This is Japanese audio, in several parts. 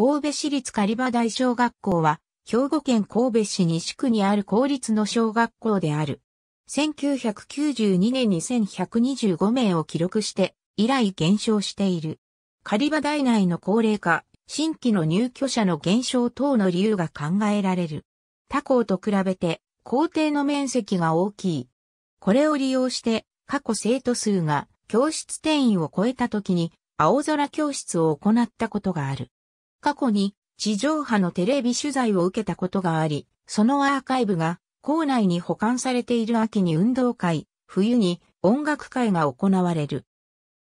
神戸市立狩場大小学校は、兵庫県神戸市西区にある公立の小学校である。1992年に1125名を記録して、以来減少している。狩場大内の高齢化、新規の入居者の減少等の理由が考えられる。他校と比べて、校庭の面積が大きい。これを利用して、過去生徒数が教室定員を超えた時に、青空教室を行ったことがある。過去に地上波のテレビ取材を受けたことがあり、そのアーカイブが校内に保管されている秋に運動会、冬に音楽会が行われる。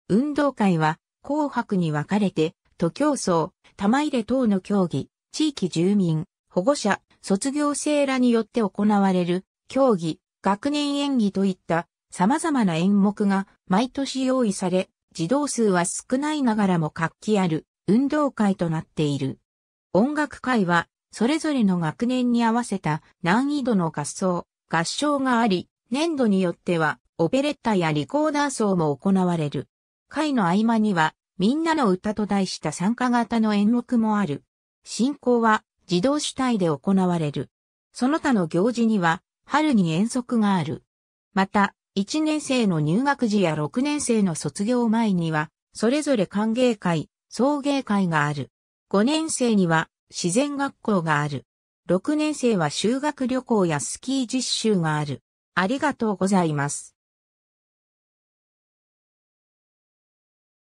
運動会は紅白に分かれて、徒競走、玉入れ等の競技、地域住民、保護者、卒業生らによって行われる、競技、学年演技といった様々な演目が毎年用意され、児童数は少ないながらも活気ある運動会となっている。音楽会は、それぞれの学年に合わせた難易度の合奏、合唱があり、年度によっては、オペレッタやリコーダー奏も行われる。会の合間には、みんなの歌と題した参加型の演目もある。進行は、児童主体で行われる。その他の行事には、春に遠足がある。また、1年生の入学時や6年生の卒業前には、それぞれ歓迎会、送迎会がある。5年生には自然学校がある。6年生は修学旅行やスキー実習がある。ありがとうございます。